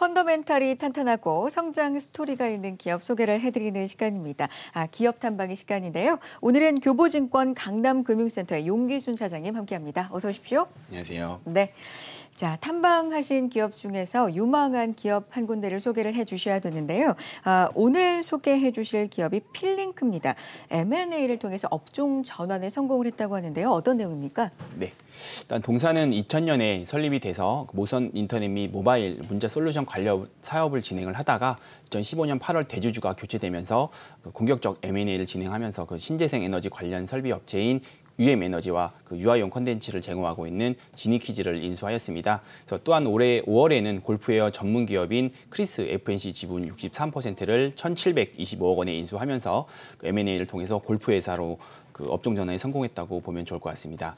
펀더멘탈이 탄탄하고 성장 스토리가 있는 기업 소개를 해드리는 시간입니다. 아, 기업 탐방의 시간인데요. 오늘은 교보증권 강남금융센터의 용기순 사장님 함께합니다. 어서 오십시오. 안녕하세요. 네. 자, 탐방하신 기업 중에서 유망한 기업 한 군데를 소개를 해주셔야 되는데요. 아, 오늘 소개해 주실 기업이 필링크입니다. M&A를 통해서 업종 전환에 성공을 했다고 하는데요. 어떤 내용입니까? 네, 일단 동사는 2000년에 설립이 돼서 모선 인터넷 및 모바일 문자 솔루션 관련 사업을 진행을 하다가 2015년 8월 대주주가 교체되면서 그 공격적 M&A를 진행하면서 그 신재생 에너지 관련 설비 업체인 UM 에너지와 그 유아용 컨텐츠를 제공하고 있는 지니키즈를 인수하였습니다. 그래서 또한 올해 5월에는 골프웨어 전문 기업인 크리스 FNC 지분 63%를 1,725억 원에 인수하면서 그 M&A를 통해서 골프 회사로 그 업종 전환에 성공했다고 보면 좋을 것 같습니다.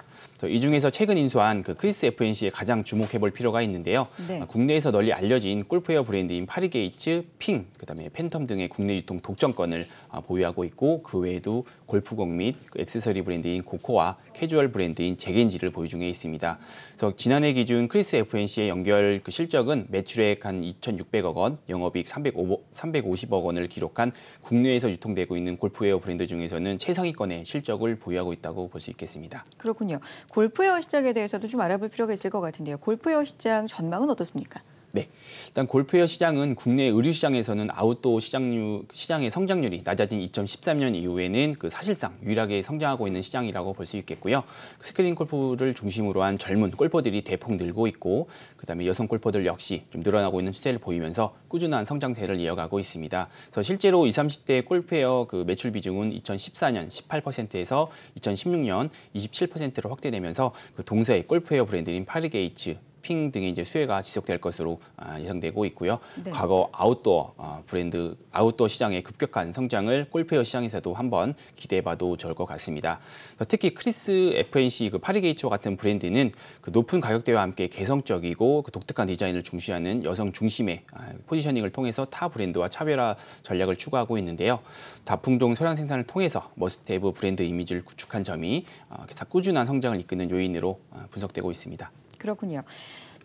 이 중에서 최근 인수한 그 크리스 FNC에 가장 주목해볼 필요가 있는데요. 네. 아, 국내에서 널리 알려진 골프웨어 브랜드인 파리게이츠, 핑, 그다음에 팬텀 등의 국내 유통 독점권을 아, 보유하고 있고 그 외에도 골프공 및 그 액세서리 브랜드인 고코와 캐주얼 브랜드인 제겐지를 보유 중에 있습니다. 그래서 지난해 기준 크리스 FNC의 연결 그 실적은 매출액 한 2,600억 원, 영업이익 305, 350억 원을 기록한 국내에서 유통되고 있는 골프웨어 브랜드 중에서는 최상위권의 실적 실적을 보유하고 있다고 볼 수 있겠습니다. 그렇군요. 골프웨어 시장에 대해서도 좀 알아볼 필요가 있을 것 같은데요. 골프웨어 시장 전망은 어떻습니까? 네. 일단 골프웨어 시장은 국내 의류 시장에서는 아웃도어 시장률, 시장의 성장률이 낮아진 2013년 이후에는 그 사실상 유일하게 성장하고 있는 시장이라고 볼 수 있겠고요. 그 스크린 골프를 중심으로 한 젊은 골퍼들이 대폭 늘고 있고 그다음에 여성 골퍼들 역시 좀 늘어나고 있는 추세를 보이면서 꾸준한 성장세를 이어가고 있습니다. 그래서 실제로 20, 30대 골프웨어 그 매출 비중은 2014년 18%에서 2016년 27%로 확대되면서 그 동사의 골프웨어 브랜드인 파리게이츠 쇼핑 등의 이제 수혜가 지속될 것으로 아, 예상되고 있고요. 네. 과거 아웃도어 어, 브랜드 아웃도어 시장의 급격한 성장을 골프웨어 시장에서도 한번 기대해봐도 좋을 것 같습니다. 특히 크리스 FNC 그 파리게이츠와 같은 브랜드는 그 높은 가격대와 함께 개성적이고 그 독특한 디자인을 중시하는 여성 중심의 아, 포지셔닝을 통해서 타 브랜드와 차별화 전략을 추구하고 있는데요. 다품종 소량 생산을 통해서 머스테이브 브랜드 이미지를 구축한 점이 어, 꾸준한 성장을 이끄는 요인으로 어, 분석되고 있습니다. 그렇군요.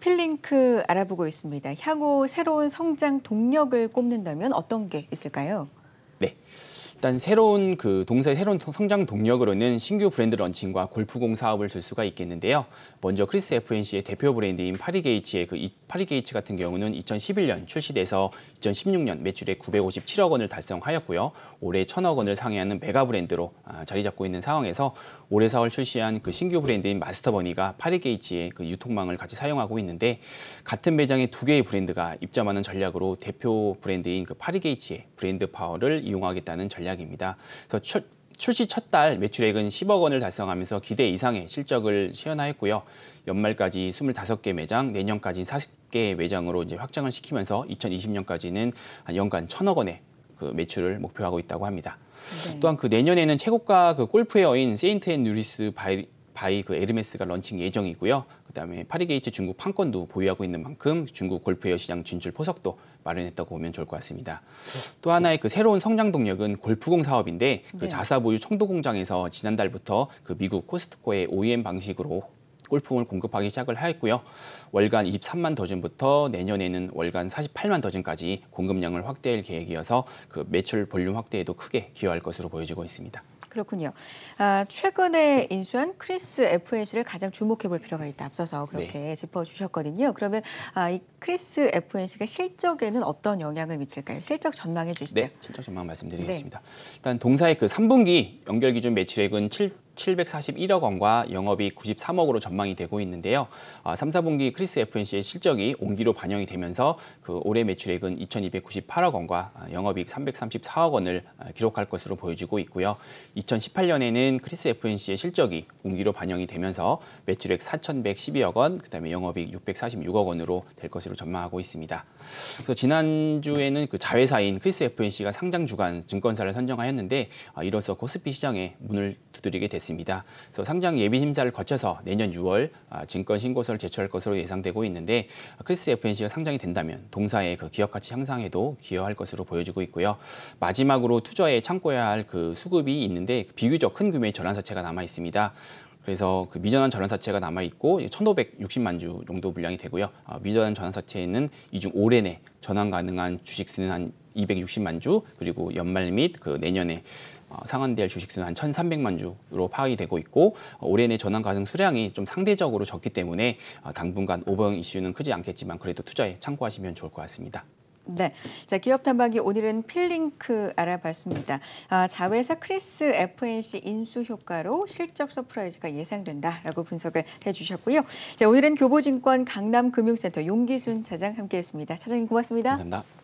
필링크 알아보고 있습니다. 향후 새로운 성장 동력을 꼽는다면 어떤 게 있을까요? 네. 일단 새로운 그 동사의 새로운 성장 동력으로는 신규 브랜드 런칭과 골프공 사업을 줄 수가 있겠는데요. 먼저 크리스 FNC의 대표 브랜드인 파리게이츠의 그 파리 게이츠 같은 경우는 2011년 출시돼서 2016년 매출에 957억 원을 달성하였고요. 올해 1천억 원을 상회하는 메가 브랜드로 아, 자리 잡고 있는 상황에서 올해 4월 출시한 그 신규 브랜드인 마스터버니가 파리 게이츠의 그 유통망을 같이 사용하고 있는데 같은 매장에 두 개의 브랜드가 입점하는 전략으로 대표 브랜드인 그 파리 게이츠의 브랜드 파워를 이용하겠다는 전략입니다. 그래서 출시 첫 달 매출액은 10억 원을 달성하면서 기대 이상의 실적을 시현하였고요. 연말까지 25개 매장, 내년까지 40개 매장으로 이제 확장을 시키면서 2020년까지는 연간 1천억 원의 그 매출을 목표하고 있다고 합니다. 네. 또한 그 내년에는 최고가 그골프의어인 세인트 앤 누리스 바이 바이 그 에르메스가 런칭 예정이고요. 그다음에 파리게이츠 중국 판권도 보유하고 있는 만큼 중국 골프 웨어 시장 진출 포석도 마련했다고 보면 좋을 것 같습니다. 또 하나의 그 새로운 성장 동력은 골프공 사업인데 그 네. 자사 보유 청도 공장에서 지난달부터 그 미국 코스트코의 OEM 방식으로 골프공을 공급하기 시작을 하였고요. 월간 23만 더즌부터 내년에는 월간 48만 더즌까지 공급량을 확대할 계획이어서 그 매출 볼륨 확대에도 크게 기여할 것으로 보여지고 있습니다. 그렇군요. 아, 최근에 인수한 크리스 FNC를 가장 주목해 볼 필요가 있다. 앞서서 그렇게 네. 짚어주셨거든요. 그러면 아, 이 크리스 FNC가 실적에는 어떤 영향을 미칠까요? 실적 전망해 주시죠. 네, 실적 전망 말씀드리겠습니다. 네. 일단 동사의 그 3분기 연결 기준 매출액은 7 741억 원과 영업이익 93억으로 전망이 되고 있는데요. 3, 아, 4분기 크리스 FNC의 실적이 온기로 반영이 되면서 그 올해 매출액은 2298억 원과 아, 영업이익 334억 원을 아, 기록할 것으로 보여지고 있고요. 2018년에는 크리스 FNC의 실적이 온기로 반영이 되면서 매출액 4112억 원, 그다음에 영업이익 646억 원으로 될 것으로 전망하고 있습니다. 그래서 지난주에는 그 자회사인 크리스 FNC가 상장 주간 증권사를 선정하였는데 이로써 코스피 시장에 문을 두드리게 됐습니다. 있습니다. 그래서 상장 예비 심사를 거쳐서 내년 6월 아, 증권 신고서를 제출할 것으로 예상되고 있는데 크리스 FNC가 상장이 된다면 동사의 그 기업 가치 향상에도 기여할 것으로 보여지고 있고요. 마지막으로 투자에 참고해야 할 그 수급이 있는데 비교적 큰 규모의 전환사채가 남아 있습니다. 그래서 그 미전환 전환사채가 남아있고 1,560만 주 정도 분량이 되고요. 어, 미전환 전환사채에는 이 중 올해 내 전환 가능한 주식수는 한 260만 주 그리고 연말 및 그 내년에 어, 아, 상환될 주식수는 한 1,300만 주로 파악이 되고 있고 어, 올해 내 전환 가능 수량이 좀 상대적으로 적기 때문에 어, 당분간 오버형 이슈는 크지 않겠지만 그래도 투자에 참고하시면 좋을 것 같습니다. 네. 자, 기업 탐방기 오늘은 필링크 알아봤습니다. 아, 자회사 크리스 FNC 인수 효과로 실적 서프라이즈가 예상된다라고 분석을 해 주셨고요. 자, 오늘은 교보증권 강남금융센터 용기순 차장 함께 했습니다. 차장님 고맙습니다. 감사합니다.